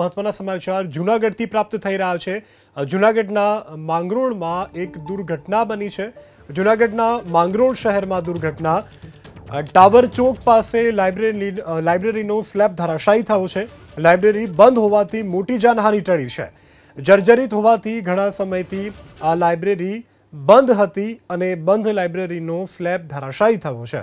મહત્વના સમાચાર જૂનાગઢથી પ્રાપ્ત થઈ રહ્યા છે જૂનાગઢના માંગરોળમાં એક દુર્ઘટના બની છે જૂનાગઢના માંગરોળ શહેરમાં દુર્ઘટના ટાવર ચોક પાસે લાઈબ્રેરી લાઈબ્રેરીનો ફ્લેપ ધારાશાઈ થયો છે લાઈબ્રેરી બંધ હોવાતી મોટી જાનહાનિ ટળી છે જર્જરિત હોવાતી ઘટના સમયેથી લાઈબ્રેરી બંધ હતી અને બંધ લાઈબ્રેરીનો ફ્લેપ ધારાશાઈ થયો છે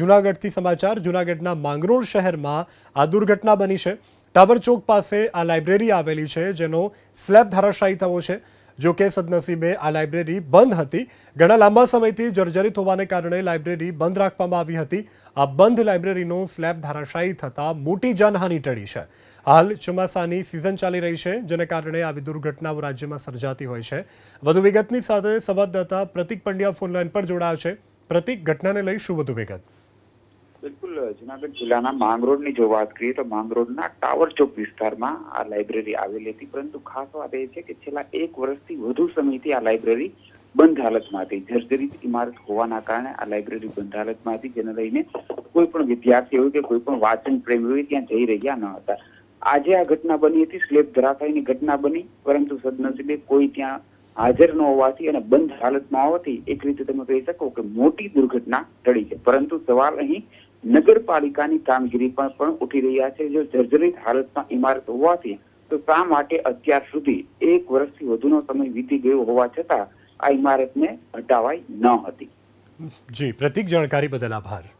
જૂનાગઢથી સમાચાર જૂનાગઢના માંગરોળ શહેરમાં આ દુર્ઘટના બની છે टावर चौक पासे आ लायब्ररी આવેલી છે જેનો ફ્લેપ ધારાશાઈ થવો છે જો કે સદનસીબે આ लायब्रરી બંધ હતી ઘણા લાંબા સમયથી જર્જરિત થવાને કારણે लायब्रરી બંધ રાખવામાં આવી હતી આ બંધ लायब्रરીનો ફ્લેપ ધારાશાઈ થતા મોટી જાનહાનિ ટળી છે હાલ ચુમાસની સીઝન ચાલી રહી છે જેના કારણે આવી દુર્ઘટનાઓ રાજ્યમાં સર્જાતી હોય છે વધુ વિગતની સાથે संवाददाता प्रतीक પંડ્યા ફોનલાઇન પર જોડાયા છે प्रतीक ઘટનાને લઈ શું વધુ વિગત બિલકુલ જીનાબ કુલાના માંગરોડની જે વાત કરી તો માંગરોડના ટાવર ચોક વિસ્તારમાં આ લાઇબ્રેરી આવેલી હતી પરંતુ ખાસ વાત એ છે કે છેલ્લા 1 વર્ષથી વધુ સમયથી આ લાઇબ્રેરી બંધ હાલતમાં હતી જર્જરિત ઈમારત હોવાના કારણે આ લાઇબ્રેરી બંધ હાલતમાં હતી જેના લઈને કોઈ પણ વિદ્યાર્થી હોય કે કોઈ પણ વાચન પ્રેમી હોય ત્યાં જઈ રહેયા ન હતા આજે આ ઘટના બની હતી સ્લેબ ધરાશાયીની ઘટના બની પરંતુ સદન સભ્ય કોઈ ત્યાં હાજર ન હોવાથી અને બંધ હાલતમાં આવતી એક રીતે તમે કહી શકો કે મોટી દુર્ઘટના ટળી ગઈ પરંતુ સવાલ અહીં નગરપાલિકાની કામગીરી પણ પણ ઉઠી રહ્યા છે જો જર્જરિત હાલતમાં ઇમારત હોવાથી તો શા માટે અત્યાર સુધી એક વર્ષથી વધુનો સમય વીતી ગયો હોવા છતાં આ ઇમારતને હટાવાઈ ન હતી જી પ્રતિક જાણકારી બદલ આભાર